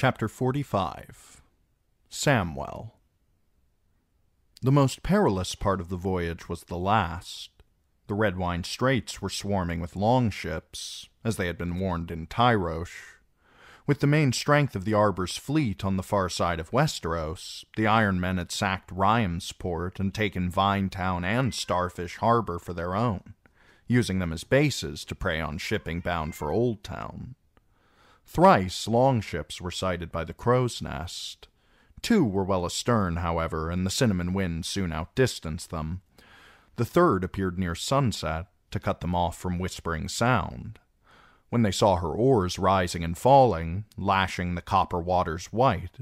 Chapter 45 Samwell The most perilous part of the voyage was the last. The Red Wine Straits were swarming with longships, as they had been warned in Tyrosh. With the main strength of the arbor's fleet on the far side of Westeros, the Iron Men had sacked Rhymesport and taken Vinetown and Starfish Harbor for their own, using them as bases to prey on shipping bound for Oldtown. Thrice longships were sighted by the crow's nest. Two were well astern, however, and the cinnamon wind soon outdistanced them. The third appeared near sunset to cut them off from Whispering Sound. When they saw her oars rising and falling, lashing the copper waters white,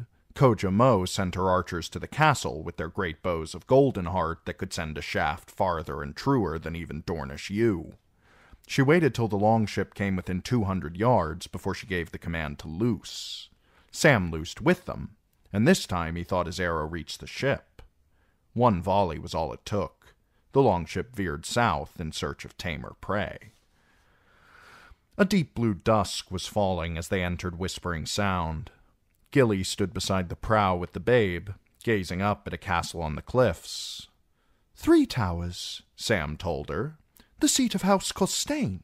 Mo sent her archers to the castle with their great bows of golden heart that could send a shaft farther and truer than even Dornish yew. She waited till the longship came within 200 yards before she gave the command to loose. Sam loosed with them, and this time he thought his arrow reached the ship. One volley was all it took. The longship veered south in search of tamer prey. A deep blue dusk was falling as they entered Whispering Sound. Gilly stood beside the prow with the babe, gazing up at a castle on the cliffs. Three towers, Sam told her, the seat of House Costain.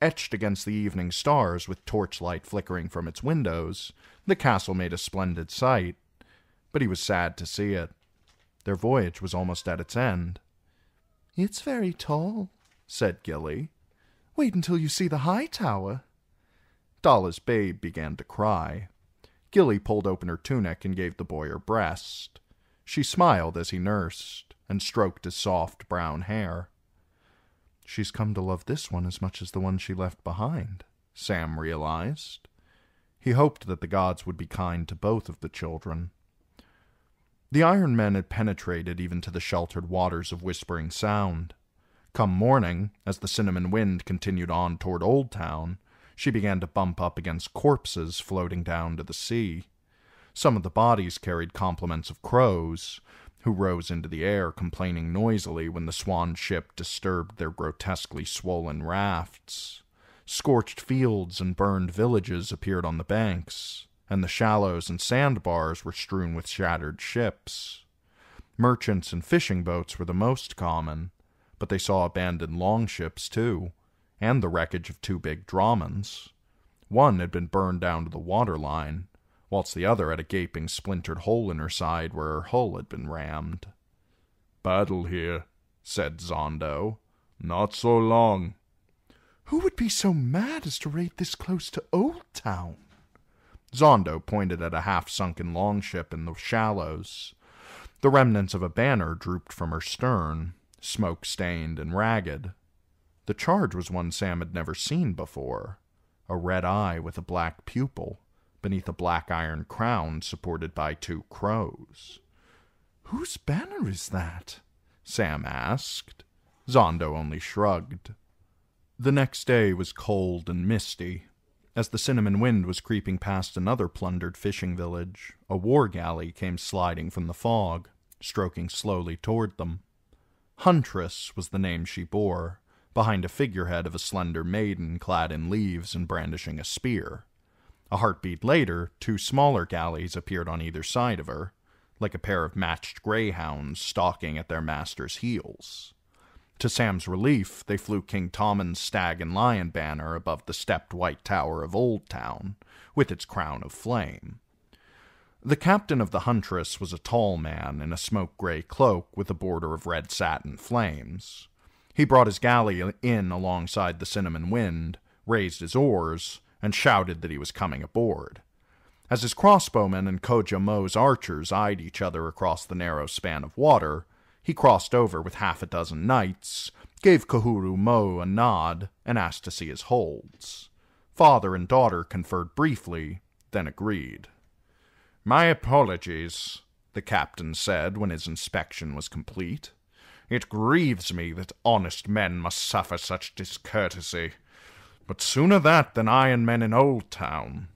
Etched against the evening stars, with torchlight flickering from its windows, the castle made a splendid sight, but he was sad to see it. Their voyage was almost at its end. It's very tall, said Gilly. Wait until you see the high tower. Dalla's babe began to cry. Gilly pulled open her tunic and gave the boy her breast. She smiled as he nursed and stroked his soft brown hair. She's come to love this one as much as the one she left behind, Sam realized. He hoped that the gods would be kind to both of the children. The Iron Men had penetrated even to the sheltered waters of Whispering Sound. Come morning, as the cinnamon wind continued on toward Old Town, she began to bump up against corpses floating down to the sea. Some of the bodies carried complements of crows, who rose into the air complaining noisily when the swan ship disturbed their grotesquely swollen rafts. Scorched fields and burned villages appeared on the banks, and the shallows and sandbars were strewn with shattered ships. Merchants and fishing boats were the most common, but they saw abandoned longships too, and the wreckage of two big Dromons. One had been burned down to the water line, whilst the other had a gaping splintered hole in her side where her hull had been rammed. Battle here, said Zondo. Not so long. Who would be so mad as to raid this close to Old Town? Zondo pointed at a half sunken longship in the shallows. The remnants of a banner drooped from her stern, smoke stained and ragged. The charge was one Sam had never seen before a red eye with a black pupil beneath a black iron crown supported by two crows. Whose banner is that? Sam asked. Zondo only shrugged. The next day was cold and misty. As the cinnamon wind was creeping past another plundered fishing village, a war galley came sliding from the fog, stroking slowly toward them. Huntress was the name she bore, behind a figurehead of a slender maiden clad in leaves and brandishing a spear. A heartbeat later, two smaller galleys appeared on either side of her, like a pair of matched greyhounds stalking at their master's heels. To Sam's relief, they flew King Tommen's stag and lion banner above the stepped white tower of Old Town, with its crown of flame. The captain of the Huntress was a tall man in a smoke gray cloak with a border of red satin flames. He brought his galley in alongside the Cinnamon Wind, raised his oars, and shouted that he was coming aboard. As his crossbowmen and Koja Mo's archers eyed each other across the narrow span of water, he crossed over with half a dozen knights, gave Kahuru Mo a nod, and asked to see his holds. Father and daughter conferred briefly, then agreed. My apologies, the captain said when his inspection was complete. It grieves me that honest men must suffer such discourtesy. But sooner that than iron men in Old Town.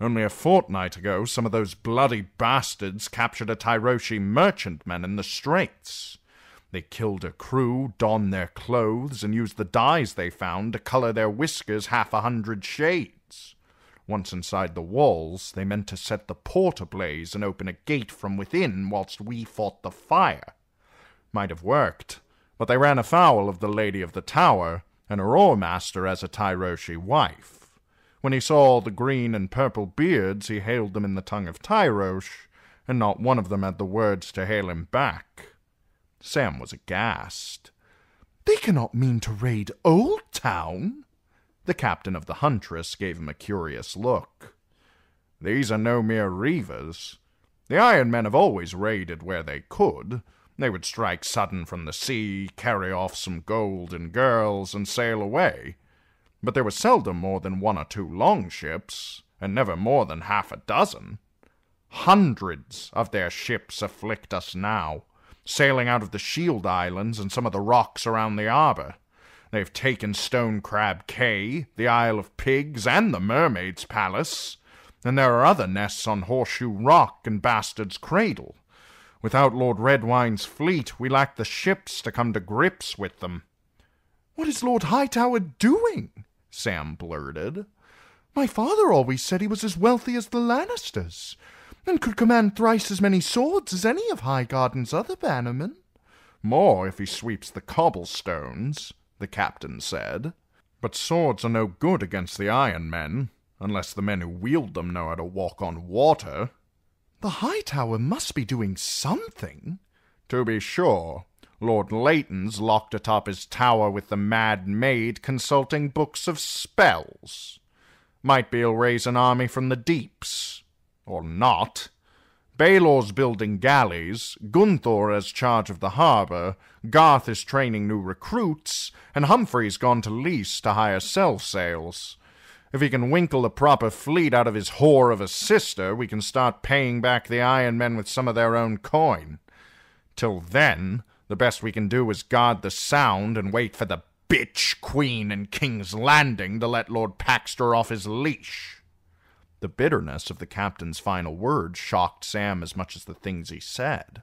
Only a fortnight ago, some of those bloody bastards captured a Tyroshi merchantman in the Straits. They killed a crew, donned their clothes, and used the dyes they found to color their whiskers half a hundred shades. Once inside the walls, they meant to set the port ablaze and open a gate from within whilst we fought the fire. Might have worked, but they ran afoul of the Lady of the Tower, and her oar master as a Tyroshi wife. When he saw the green and purple beards, he hailed them in the tongue of Tyrosh, and not one of them had the words to hail him back. Sam was aghast. They cannot mean to raid Old Town. The captain of the huntress gave him a curious look. These are no mere reivers. The Iron Men have always raided where they could, they would strike sudden from the sea, carry off some gold and girls, and sail away. But there were seldom more than one or two long ships, and never more than half a dozen. Hundreds of their ships afflict us now, sailing out of the Shield Islands and some of the rocks around the harbour. They've taken Stone Crab Cay, the Isle of Pigs, and the Mermaid's Palace, and there are other nests on Horseshoe Rock and Bastard's Cradle. Without Lord Redwine's fleet, we lack the ships to come to grips with them. What is Lord Hightower doing? Sam blurted. My father always said he was as wealthy as the Lannisters, and could command thrice as many swords as any of Highgarden's other bannermen. More if he sweeps the cobblestones, the captain said. But swords are no good against the Iron Men, unless the men who wield them know how to walk on water. The High Tower must be doing something. To be sure. Lord Leighton's locked atop his tower with the Mad Maid consulting books of spells. Might be he'll raise an army from the deeps. Or not. Baylor's building galleys, Gunthor has charge of the harbor, Garth is training new recruits, and Humphrey's gone to Lease to hire cell sails. If he can winkle a proper fleet out of his whore of a sister, we can start paying back the Iron Men with some of their own coin. Till then, the best we can do is guard the sound and wait for the bitch queen in King's Landing to let Lord Paxter off his leash. The bitterness of the captain's final words shocked Sam as much as the things he said.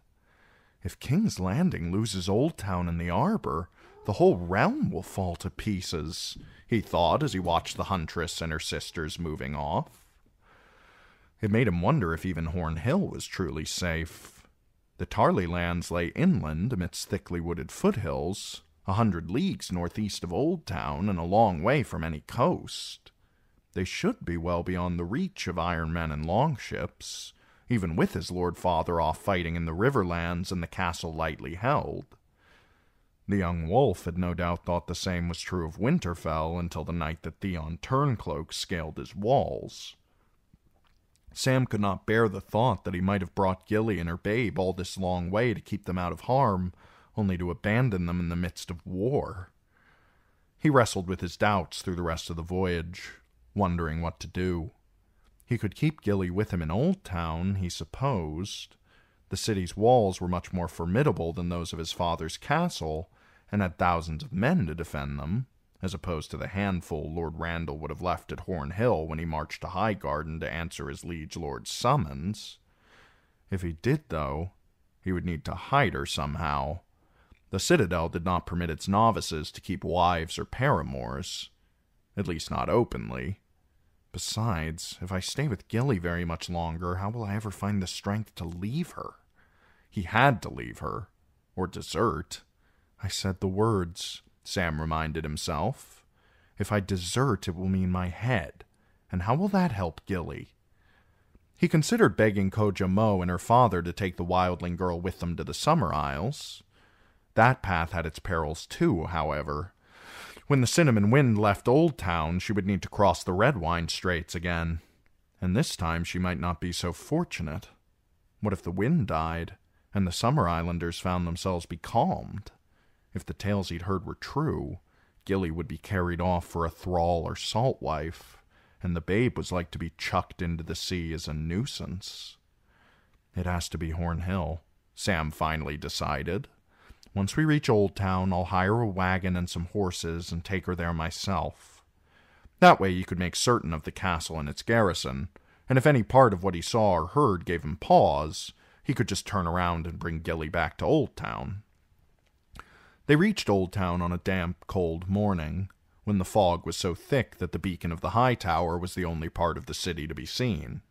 If King's Landing loses Old Town and the Arbor, the whole realm will fall to pieces, he thought as he watched the huntress and her sisters moving off. It made him wonder if even Horn Hill was truly safe. The Tarley lands lay inland amidst thickly wooded foothills, a hundred leagues northeast of Old Town and a long way from any coast. They should be well beyond the reach of iron men and longships, even with his lord father off fighting in the riverlands and the castle lightly held. The young wolf had no doubt thought the same was true of Winterfell until the night that Theon Turncloak scaled his walls. Sam could not bear the thought that he might have brought Gilly and her babe all this long way to keep them out of harm, only to abandon them in the midst of war. He wrestled with his doubts through the rest of the voyage, wondering what to do. He could keep Gilly with him in Old Town, he supposed, the city's walls were much more formidable than those of his father's castle, and had thousands of men to defend them, as opposed to the handful Lord Randall would have left at Horn Hill when he marched to Highgarden to answer his liege lord's summons. If he did, though, he would need to hide her somehow. The citadel did not permit its novices to keep wives or paramours, at least not openly. Besides, if I stay with Gilly very much longer, how will I ever find the strength to leave her? He had to leave her, or desert. I said the words, Sam reminded himself. If I desert, it will mean my head. And how will that help Gilly? He considered begging Koja Mo and her father to take the wildling girl with them to the Summer Isles. That path had its perils too, however. When the Cinnamon Wind left Old Town, she would need to cross the Red Wine Straits again. And this time she might not be so fortunate. What if the wind died? and the Summer Islanders found themselves becalmed. If the tales he'd heard were true, Gilly would be carried off for a thrall or salt wife, and the babe was like to be chucked into the sea as a nuisance. It has to be Horn Hill, Sam finally decided. Once we reach Old Town, I'll hire a wagon and some horses and take her there myself. That way you could make certain of the castle and its garrison, and if any part of what he saw or heard gave him pause, he could just turn around and bring Gilly back to Old Town. They reached Old Town on a damp, cold morning, when the fog was so thick that the beacon of the high tower was the only part of the city to be seen.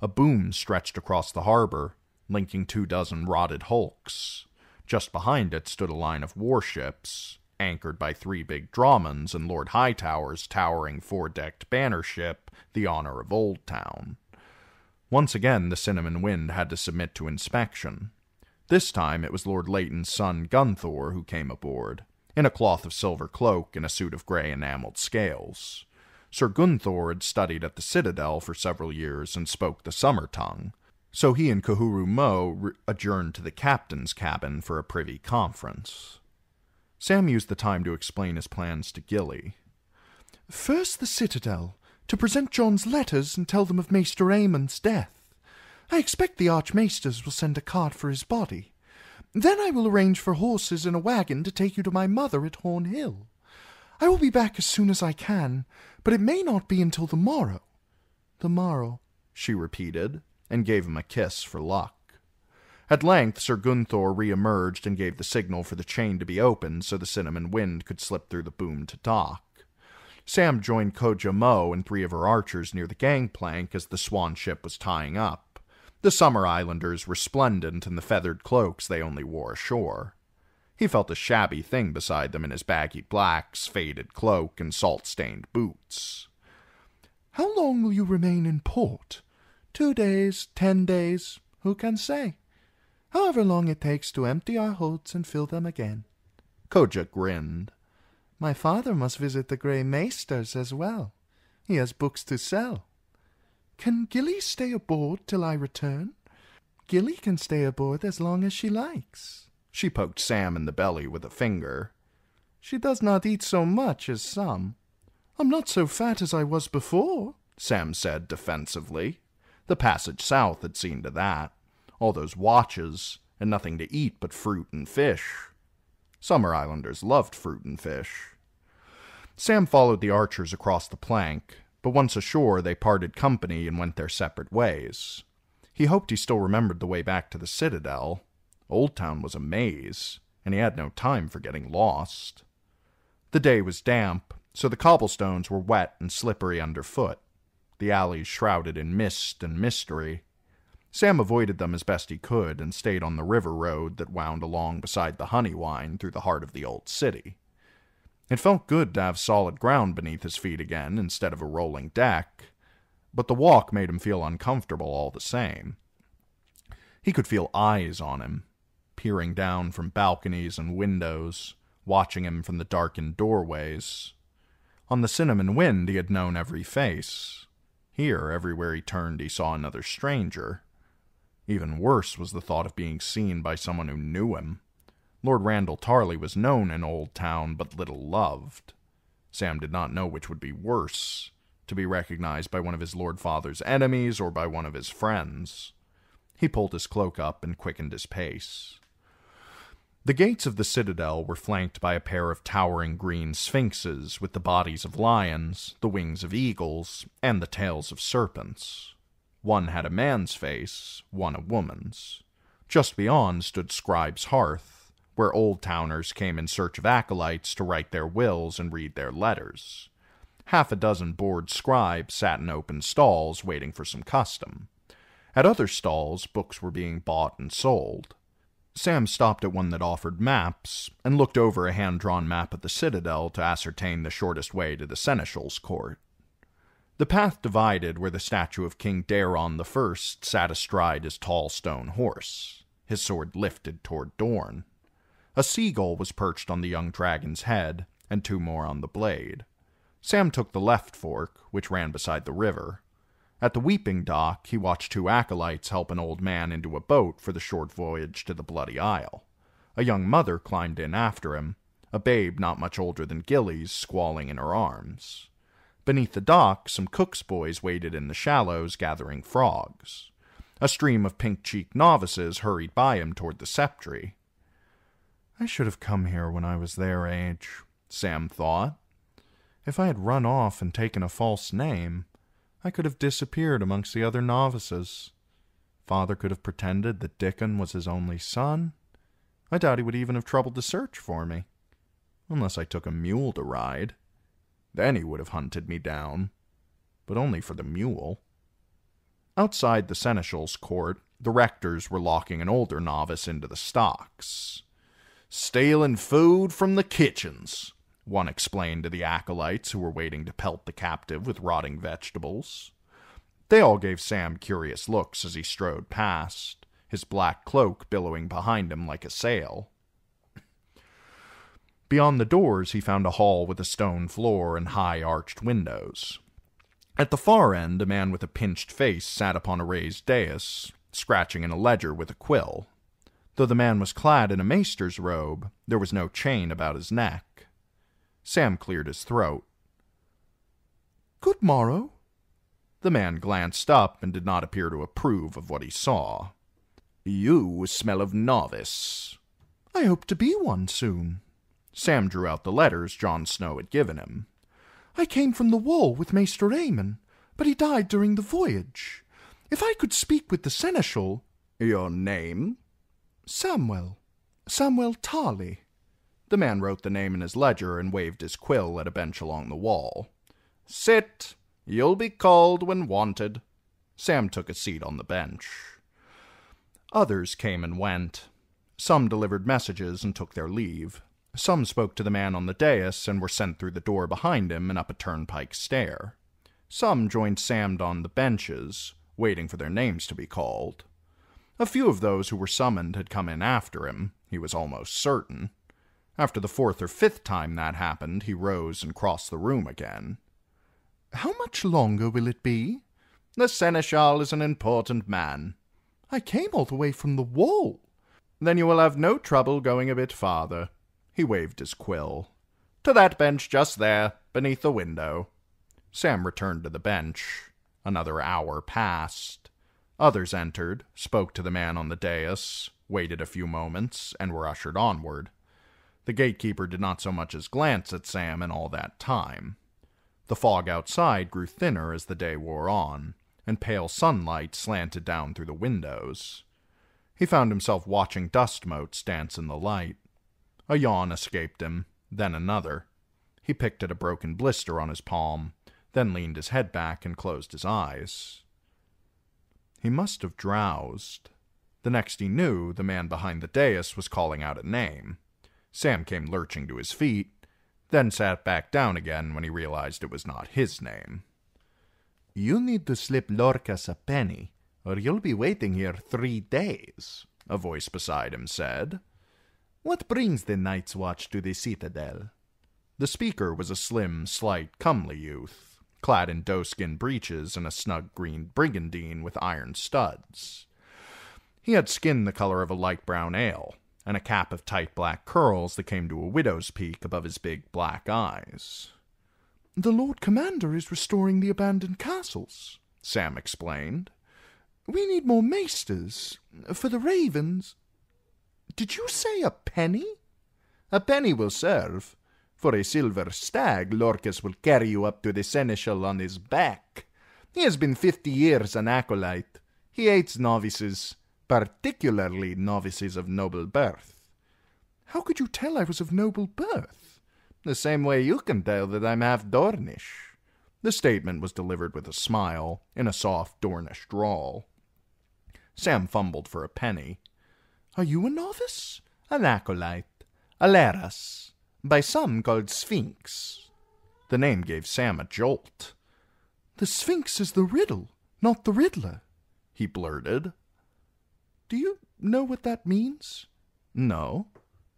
A boom stretched across the harbor, linking two dozen rotted hulks. Just behind it stood a line of warships, anchored by three big drawmans and Lord Hightower's towering four-decked banner ship, the Honor of Old Town. Once again the Cinnamon Wind had to submit to inspection. This time it was Lord Leighton's son Gunthor who came aboard, in a cloth of silver cloak and a suit of grey enameled scales. Sir Gunthor had studied at the Citadel for several years and spoke the Summer Tongue, so he and Kahuru Mo re- adjourned to the captain's cabin for a privy conference. Sam used the time to explain his plans to Gilly. First the Citadel, to present John's letters and tell them of Maester Aemon's death. I expect the Archmaesters will send a cart for his body. Then I will arrange for horses and a wagon to take you to my mother at Horn Hill. I will be back as soon as I can, but it may not be until the morrow. The morrow, she repeated, and gave him a kiss for luck. At length Sir Gunthor re-emerged and gave the signal for the chain to be opened so the cinnamon wind could slip through the boom to dock. Sam joined Koja Mo and three of her archers near the gangplank as the swan ship was tying up. The summer islanders were splendent in the feathered cloaks they only wore ashore. He felt a shabby thing beside them in his baggy blacks, faded cloak, and salt stained boots. How long will you remain in port? Two days, ten days, who can say? However long it takes to empty our holds and fill them again. Koja grinned. My father must visit the Grey Maesters as well. He has books to sell. Can Gilly stay aboard till I return? Gilly can stay aboard as long as she likes. She poked Sam in the belly with a finger. She does not eat so much as some. I'm not so fat as I was before, Sam said defensively. The passage south had seen to that. All those watches, and nothing to eat but fruit and fish. Summer Islanders loved fruit and fish. Sam followed the archers across the plank, but once ashore they parted company and went their separate ways. He hoped he still remembered the way back to the citadel. Old Town was a maze, and he had no time for getting lost. The day was damp, so the cobblestones were wet and slippery underfoot, the alleys shrouded in mist and mystery, Sam avoided them as best he could and stayed on the river road that wound along beside the Honeywine through the heart of the old city. It felt good to have solid ground beneath his feet again instead of a rolling deck, but the walk made him feel uncomfortable all the same. He could feel eyes on him, peering down from balconies and windows, watching him from the darkened doorways. On the cinnamon wind, he had known every face. Here, everywhere he turned, he saw another stranger. Even worse was the thought of being seen by someone who knew him. Lord Randall Tarley was known in Old Town, but little loved. Sam did not know which would be worse to be recognized by one of his Lord Father's enemies or by one of his friends. He pulled his cloak up and quickened his pace. The gates of the citadel were flanked by a pair of towering green sphinxes with the bodies of lions, the wings of eagles, and the tails of serpents. One had a man's face, one a woman's. Just beyond stood Scribe's Hearth, where old towners came in search of acolytes to write their wills and read their letters. Half a dozen bored scribes sat in open stalls waiting for some custom. At other stalls, books were being bought and sold. Sam stopped at one that offered maps and looked over a hand drawn map of the citadel to ascertain the shortest way to the seneschal's court. The path divided where the statue of King Daron I sat astride his tall stone horse, his sword lifted toward Dorne. A seagull was perched on the young dragon's head, and two more on the blade. Sam took the left fork, which ran beside the river. At the Weeping Dock, he watched two acolytes help an old man into a boat for the short voyage to the Bloody Isle. A young mother climbed in after him, a babe not much older than Gillies squalling in her arms. Beneath the dock, some cook's boys waded in the shallows, gathering frogs. A stream of pink cheeked novices hurried by him toward the septry. I should have come here when I was their age, Sam thought. If I had run off and taken a false name, I could have disappeared amongst the other novices. Father could have pretended that Dickon was his only son. I doubt he would even have troubled to search for me, unless I took a mule to ride. Then he would have hunted me down. But only for the mule. Outside the seneschal's court, the rectors were locking an older novice into the stocks. Stealing food from the kitchens, one explained to the acolytes who were waiting to pelt the captive with rotting vegetables. They all gave Sam curious looks as he strode past, his black cloak billowing behind him like a sail. Beyond the doors, he found a hall with a stone floor and high arched windows. At the far end, a man with a pinched face sat upon a raised dais, scratching in a ledger with a quill. Though the man was clad in a maester's robe, there was no chain about his neck. Sam cleared his throat. Good morrow. The man glanced up and did not appear to approve of what he saw. You smell of novice. I hope to be one soon. Sam drew out the letters John Snow had given him. I came from the Wall with Maester Aemon, but he died during the voyage. If I could speak with the seneschal. Your name? Samuel. Samuel Tarley. The man wrote the name in his ledger and waved his quill at a bench along the wall. Sit. You'll be called when wanted. Sam took a seat on the bench. Others came and went. Some delivered messages and took their leave. Some spoke to the man on the dais and were sent through the door behind him and up a turnpike stair. Some joined Samd on the benches, waiting for their names to be called. A few of those who were summoned had come in after him, he was almost certain. After the fourth or fifth time that happened, he rose and crossed the room again. How much longer will it be? The seneschal is an important man. I came all the way from the wall. Then you will have no trouble going a bit farther. He waved his quill. To that bench just there, beneath the window. Sam returned to the bench. Another hour passed. Others entered, spoke to the man on the dais, waited a few moments, and were ushered onward. The gatekeeper did not so much as glance at Sam in all that time. The fog outside grew thinner as the day wore on, and pale sunlight slanted down through the windows. He found himself watching dust motes dance in the light. A yawn escaped him, then another. He picked at a broken blister on his palm, then leaned his head back and closed his eyes. He must have drowsed. The next he knew, the man behind the dais was calling out a name. Sam came lurching to his feet, then sat back down again when he realized it was not his name. You need to slip Lorcas a penny, or you'll be waiting here three days, a voice beside him said. What brings the Night's Watch to the Citadel? The speaker was a slim, slight, comely youth, clad in doeskin breeches and a snug green brigandine with iron studs. He had skin the color of a light brown ale, and a cap of tight black curls that came to a widow's peak above his big black eyes. The Lord Commander is restoring the abandoned castles, Sam explained. We need more maesters, for the ravens. Did you say a penny? A penny will serve. For a silver stag, Lorcas will carry you up to the seneschal on his back. He has been fifty years an acolyte. He hates novices, particularly novices of noble birth. How could you tell I was of noble birth? The same way you can tell that I'm half Dornish. The statement was delivered with a smile, in a soft Dornish drawl. Sam fumbled for a penny, are you a novice? An acolyte. Alaras. By some called Sphinx. The name gave Sam a jolt. The Sphinx is the riddle, not the riddler, he blurted. Do you know what that means? No.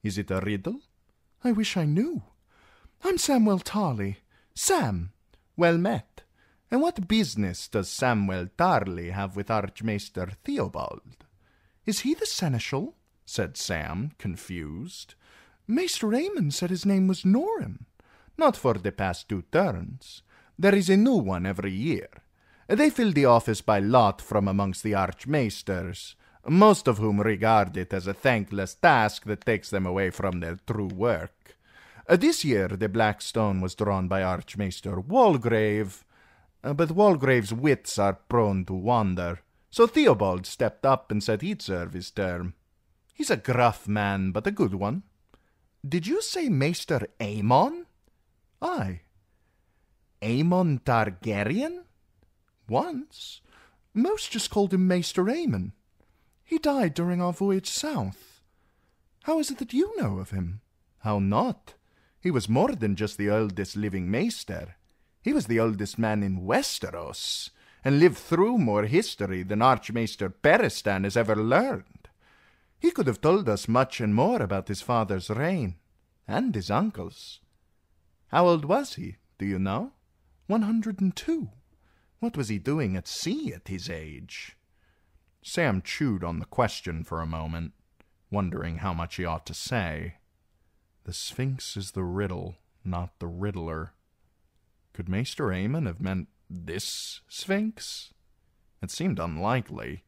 Is it a riddle? I wish I knew. I'm Samuel Tarley. Sam! Well met. And what business does Samuel Tarley have with Archmaester Theobald? Is he the seneschal? said Sam, confused. Maester Raymond said his name was Norham. Not for the past two turns. There is a new one every year. They fill the office by lot from amongst the archmaesters, most of whom regard it as a thankless task that takes them away from their true work. Uh, this year the black stone was drawn by Archmaester Walgrave, uh, but Walgrave's wits are prone to wander. So Theobald stepped up and said he'd serve his term. He's a gruff man, but a good one. Did you say Maester Aemon? Aye. Aemon Targaryen? Once. Most just called him Maester Aemon. He died during our voyage south. How is it that you know of him? How not? He was more than just the oldest living maester. He was the oldest man in Westeros and lived through more history than Archmaester Peristan has ever learned. He could have told us much and more about his father's reign, and his uncle's. How old was he, do you know? One hundred and two. What was he doing at sea at his age? Sam chewed on the question for a moment, wondering how much he ought to say. The Sphinx is the riddle, not the riddler. Could Maester Aemon have meant this Sphinx? It seemed unlikely.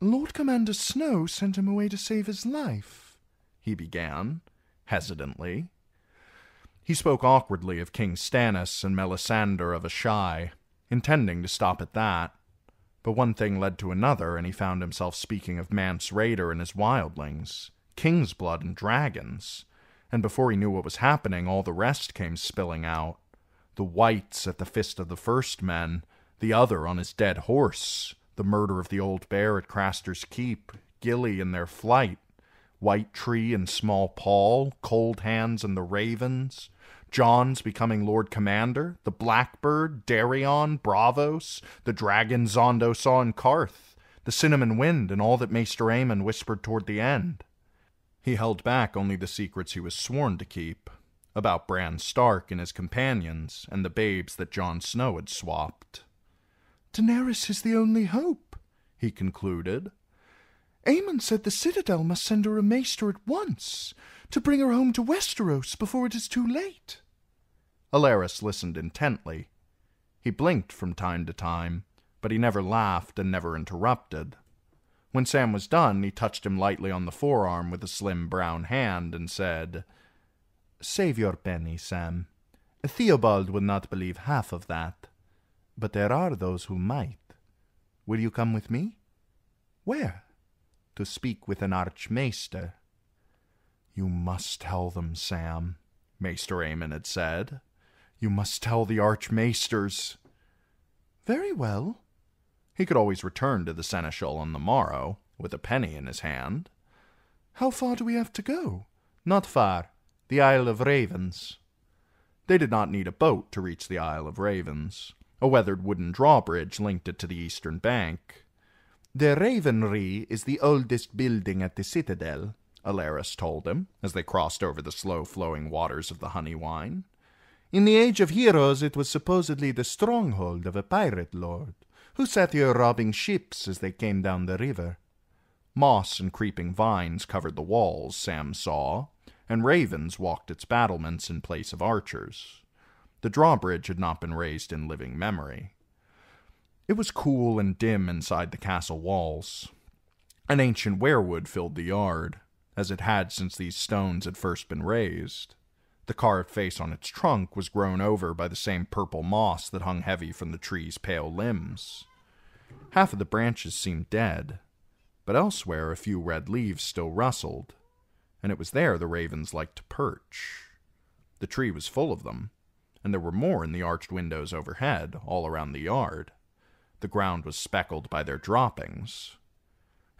Lord Commander Snow sent him away to save his life, he began, hesitantly. He spoke awkwardly of King Stannis and Melisandre of Ashai, intending to stop at that. But one thing led to another, and he found himself speaking of Mance Raider and his wildlings, King's blood and dragons, and before he knew what was happening, all the rest came spilling out the whites at the fist of the first man, the other on his dead horse, the murder of the old bear at Craster's Keep, Gilly in their flight, White Tree and Small Paul, Cold Hands and the Ravens, John's becoming Lord Commander, the Blackbird, Darion, Bravos, the Dragon Zondo saw in Karth, the Cinnamon Wind, and all that Maester Aemon whispered toward the end. He held back only the secrets he was sworn to keep, about Bran Stark and his companions and the babes that Jon Snow had swapped. Daenerys is the only hope, he concluded. Aemon said the Citadel must send her a maester at once to bring her home to Westeros before it is too late. Alaris listened intently. He blinked from time to time, but he never laughed and never interrupted. When Sam was done, he touched him lightly on the forearm with a slim brown hand and said, Save your penny, Sam. Theobald would not believe half of that. But there are those who might. Will you come with me? Where? To speak with an archmaester. You must tell them, Sam, Maester Aemon had said. You must tell the archmaesters. Very well. He could always return to the seneschal on the morrow, with a penny in his hand. How far do we have to go? Not far the Isle of Ravens. They did not need a boat to reach the Isle of Ravens. A weathered wooden drawbridge linked it to the eastern bank. The Ravenry is the oldest building at the citadel, Alaris told him, as they crossed over the slow-flowing waters of the honey wine. In the Age of Heroes it was supposedly the stronghold of a pirate lord, who sat here robbing ships as they came down the river. Moss and creeping vines covered the walls, Sam saw, and ravens walked its battlements in place of archers. The drawbridge had not been raised in living memory. It was cool and dim inside the castle walls. An ancient weirwood filled the yard, as it had since these stones had first been raised. The carved face on its trunk was grown over by the same purple moss that hung heavy from the tree's pale limbs. Half of the branches seemed dead, but elsewhere a few red leaves still rustled and it was there the ravens liked to perch. The tree was full of them, and there were more in the arched windows overhead, all around the yard. The ground was speckled by their droppings.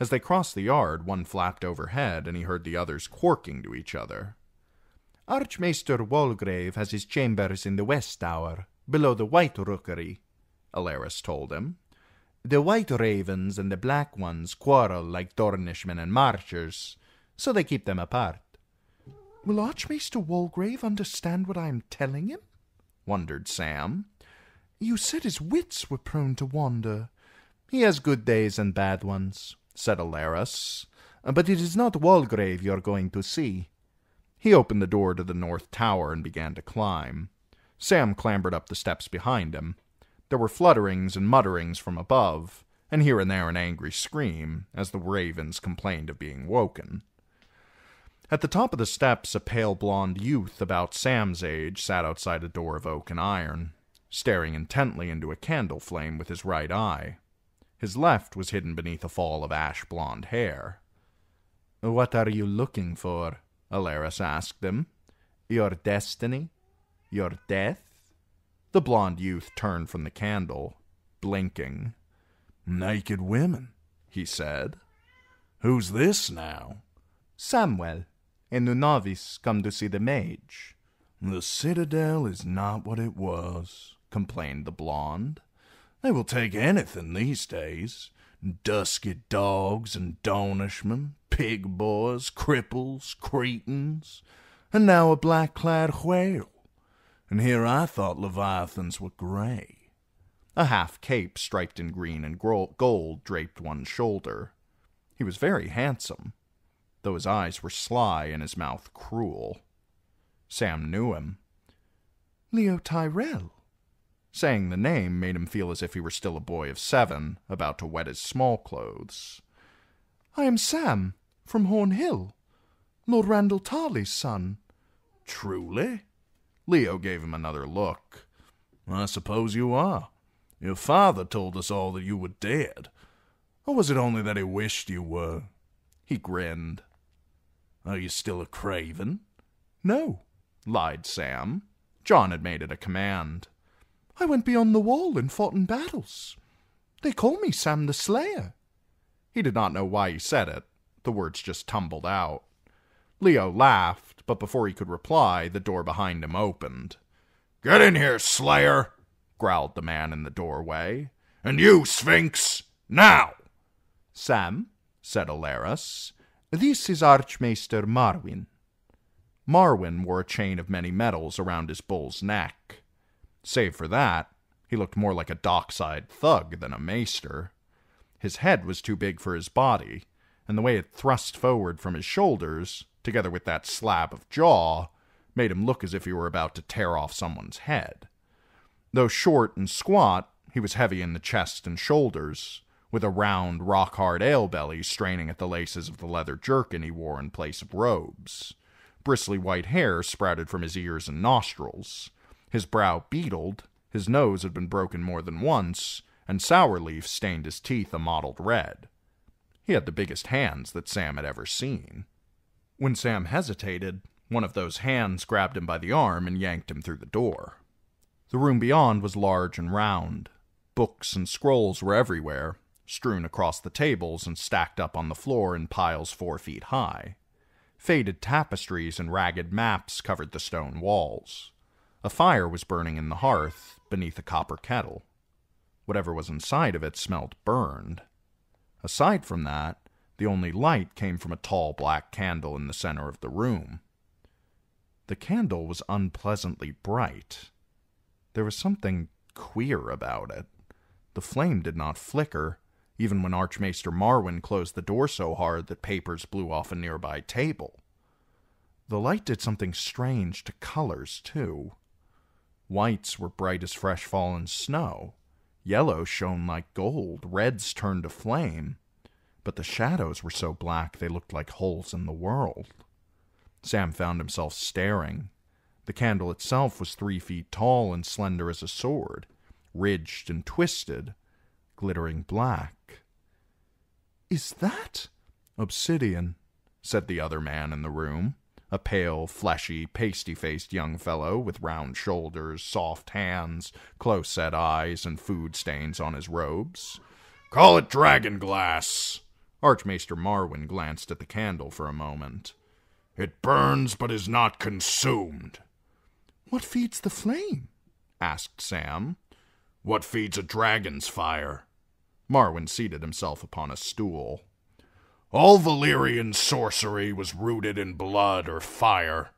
As they crossed the yard, one flapped overhead, and he heard the others quirking to each other. Archmaester Walgrave has his chambers in the west tower, below the white rookery, Alaris told him. The white ravens and the black ones quarrel like Dornishmen and marchers, so they keep them apart. Will Archmaester Walgrave understand what I am telling him? wondered Sam. You said his wits were prone to wander. He has good days and bad ones, said Alaris. But it is not Walgrave you're going to see. He opened the door to the north tower and began to climb. Sam clambered up the steps behind him. There were flutterings and mutterings from above, and here and there an angry scream, as the ravens complained of being woken. At the top of the steps, a pale blond youth about Sam's age sat outside a door of oak and iron, staring intently into a candle flame with his right eye. His left was hidden beneath a fall of ash blond hair. What are you looking for? Alaris asked him. Your destiny? Your death? The blond youth turned from the candle, blinking. Naked women, he said. Who's this now? Samuel, and the novice come to see the mage. The citadel is not what it was, complained the blonde. They will take anything these days. Dusky dogs and Donishmen, pig boys, cripples, cretins, and now a black clad whale. And here I thought leviathans were grey. A half cape striped in green and gold draped one shoulder. He was very handsome, though his eyes were sly and his mouth cruel. Sam knew him. Leo Tyrell. Saying the name made him feel as if he were still a boy of seven, about to wet his small clothes. I am Sam, from Horn Hill, Lord Randall Tarley's son. Truly? Leo gave him another look. I suppose you are. Your father told us all that you were dead. Or was it only that he wished you were? He grinned. Are you still a craven? No, lied Sam. John had made it a command. I went beyond the wall and fought in battles. They call me Sam the Slayer. He did not know why he said it. The words just tumbled out. Leo laughed, but before he could reply, the door behind him opened. Get in here, Slayer, growled the man in the doorway. And you, Sphinx, now! Sam, said Alaris, this is Archmaester Marwin. Marwin wore a chain of many medals around his bull's neck. Save for that, he looked more like a dockside thug than a maester. His head was too big for his body, and the way it thrust forward from his shoulders, together with that slab of jaw, made him look as if he were about to tear off someone's head. Though short and squat, he was heavy in the chest and shoulders, with a round, rock hard ale belly straining at the laces of the leather jerkin he wore in place of robes. Bristly white hair sprouted from his ears and nostrils. His brow beetled, his nose had been broken more than once, and sour leaf stained his teeth a mottled red. He had the biggest hands that Sam had ever seen. When Sam hesitated, one of those hands grabbed him by the arm and yanked him through the door. The room beyond was large and round. Books and scrolls were everywhere, strewn across the tables and stacked up on the floor in piles four feet high. Faded tapestries and ragged maps covered the stone walls. A fire was burning in the hearth beneath a copper kettle. Whatever was inside of it smelled burned. Aside from that, the only light came from a tall black candle in the center of the room. The candle was unpleasantly bright. There was something queer about it. The flame did not flicker, even when Archmaester Marwin closed the door so hard that papers blew off a nearby table. The light did something strange to colors, too. Whites were bright as fresh fallen snow, yellow shone like gold, reds turned to flame, but the shadows were so black they looked like holes in the world. Sam found himself staring. The candle itself was three feet tall and slender as a sword, ridged and twisted, glittering black. Is that obsidian? said the other man in the room, a pale, fleshy, pasty faced young fellow with round shoulders, soft hands, close set eyes, and food stains on his robes. Call it dragon glass. Archmaester Marwin glanced at the candle for a moment. It burns but is not consumed. What feeds the flame? asked Sam. What feeds a dragon's fire? Marwin seated himself upon a stool. All Valyrian sorcery was rooted in blood or fire.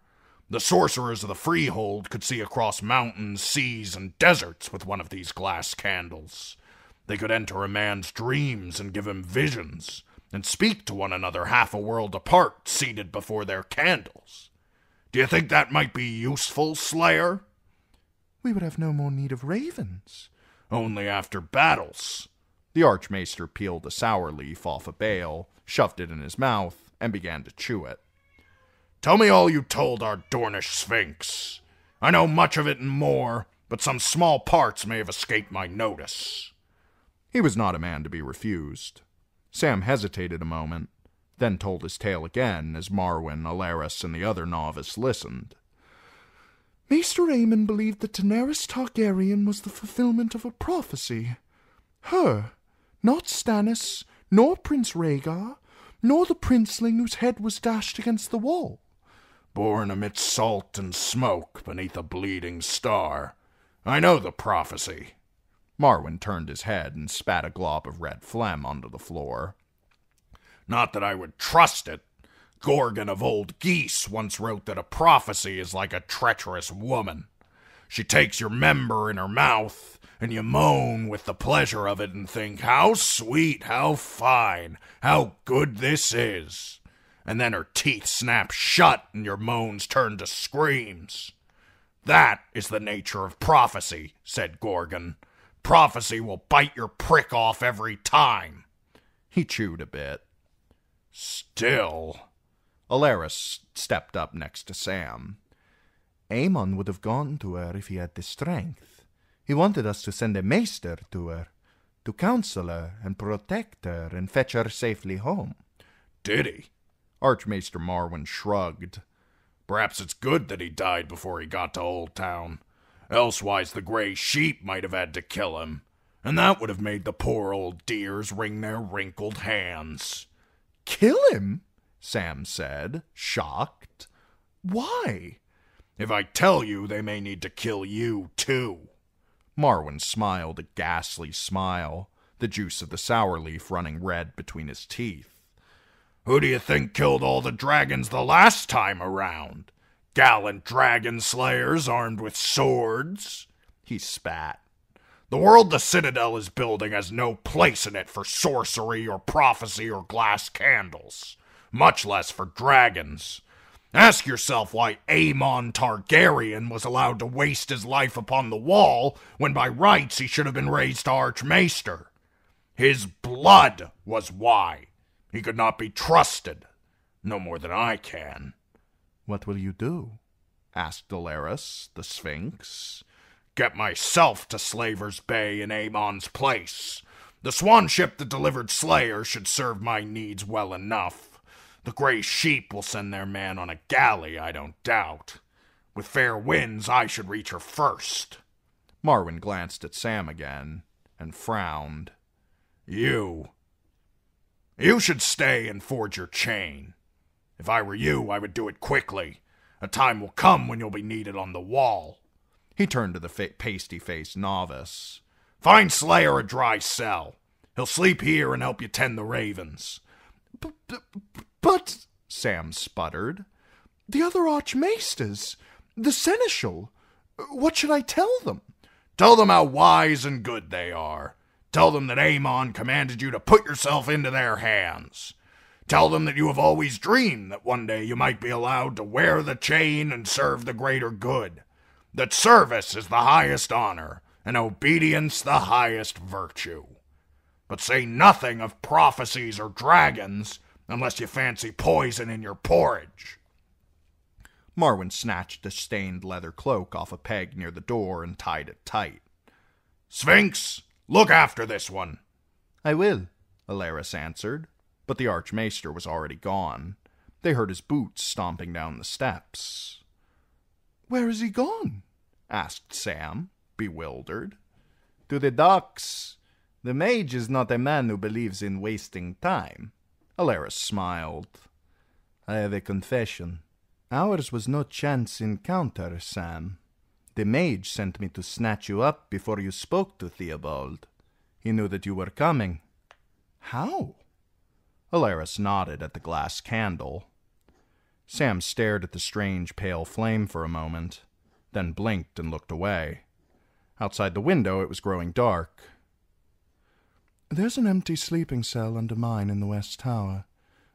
The sorcerers of the Freehold could see across mountains, seas, and deserts with one of these glass candles. They could enter a man's dreams and give him visions, and speak to one another half a world apart, seated before their candles. Do you think that might be useful, Slayer? We would have no more need of ravens. Only after battles. The Archmaester peeled a sour leaf off a bale, shoved it in his mouth, and began to chew it. Tell me all you told our Dornish Sphinx. I know much of it and more, but some small parts may have escaped my notice. He was not a man to be refused. Sam hesitated a moment, then told his tale again as Marwin, Alaris, and the other novice listened. Maester Aemon believed that Daenerys Targaryen was the fulfillment of a prophecy. Her, not Stannis, nor Prince Rhaegar, nor the princeling whose head was dashed against the wall. Born amidst salt and smoke beneath a bleeding star. I know the prophecy. Marwyn turned his head and spat a glob of red phlegm onto the floor. Not that I would trust it. Gorgon of old geese once wrote that a prophecy is like a treacherous woman. She takes your member in her mouth and you moan with the pleasure of it and think, how sweet, how fine, how good this is. And then her teeth snap shut and your moans turn to screams. That is the nature of prophecy, said Gorgon. Prophecy will bite your prick off every time. He chewed a bit. Still. Alaris stepped up next to Sam. Amon would have gone to her if he had the strength. He wanted us to send a maester to her, to counsel her and protect her and fetch her safely home. Did he? Archmaester Marwin shrugged. Perhaps it's good that he died before he got to Old Town. Elsewise, the gray sheep might have had to kill him, and that would have made the poor old dears wring their wrinkled hands. Kill him? Sam said, shocked. Why? If I tell you, they may need to kill you, too. Marwin smiled a ghastly smile, the juice of the sour leaf running red between his teeth. Who do you think killed all the dragons the last time around? Gallant dragon slayers armed with swords? He spat. The world the Citadel is building has no place in it for sorcery or prophecy or glass candles, much less for dragons. Ask yourself why Amon Targaryen was allowed to waste his life upon the wall when by rights he should have been raised to Archmaester. His blood was why. He could not be trusted, no more than I can. What will you do? asked Dalaris, the Sphinx. Get myself to Slaver's Bay in Amon's place. The swan ship that delivered Slayer should serve my needs well enough. The gray sheep will send their man on a galley, I don't doubt. With fair winds, I should reach her first. Marwin glanced at Sam again and frowned. You. You should stay and forge your chain. If I were you, I would do it quickly. A time will come when you'll be needed on the wall. He turned to the fa- pasty faced novice. Find Slayer a dry cell. He'll sleep here and help you tend the ravens. But, Sam sputtered, the other archmaesters, the seneschal, what should I tell them? Tell them how wise and good they are. Tell them that Amon commanded you to put yourself into their hands. Tell them that you have always dreamed that one day you might be allowed to wear the chain and serve the greater good. That service is the highest honor, and obedience the highest virtue. But say nothing of prophecies or dragons, unless you fancy poison in your porridge. Marwin snatched the stained leather cloak off a peg near the door and tied it tight. Sphinx, look after this one. I will, Alaris answered, but the Archmaester was already gone. They heard his boots stomping down the steps. Where is he gone? asked Sam, bewildered. To the docks. The mage is not a man who believes in wasting time. Alaris smiled. I have a confession. Ours was no chance encounter, Sam. The mage sent me to snatch you up before you spoke to Theobald. He knew that you were coming. How? Alaris nodded at the glass candle. Sam stared at the strange pale flame for a moment, then blinked and looked away. Outside the window it was growing dark, there's an empty sleeping cell under mine in the West Tower,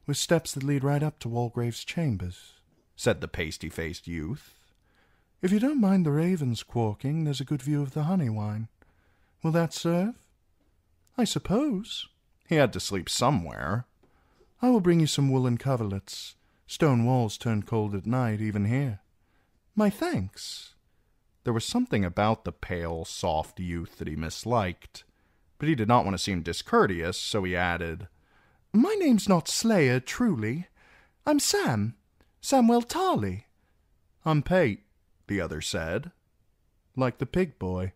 with steps that lead right up to Walgrave's chambers, said the pasty faced youth. If you don't mind the ravens quarking, there's a good view of the honey wine. Will that serve? I suppose. He had to sleep somewhere. I will bring you some woolen coverlets. Stone walls turn cold at night, even here. My thanks. There was something about the pale, soft youth that he misliked but he did not want to seem discourteous, so he added, My name's not Slayer, truly. I'm Sam, Samuel Tarley. I'm Pate, the other said, like the pig boy.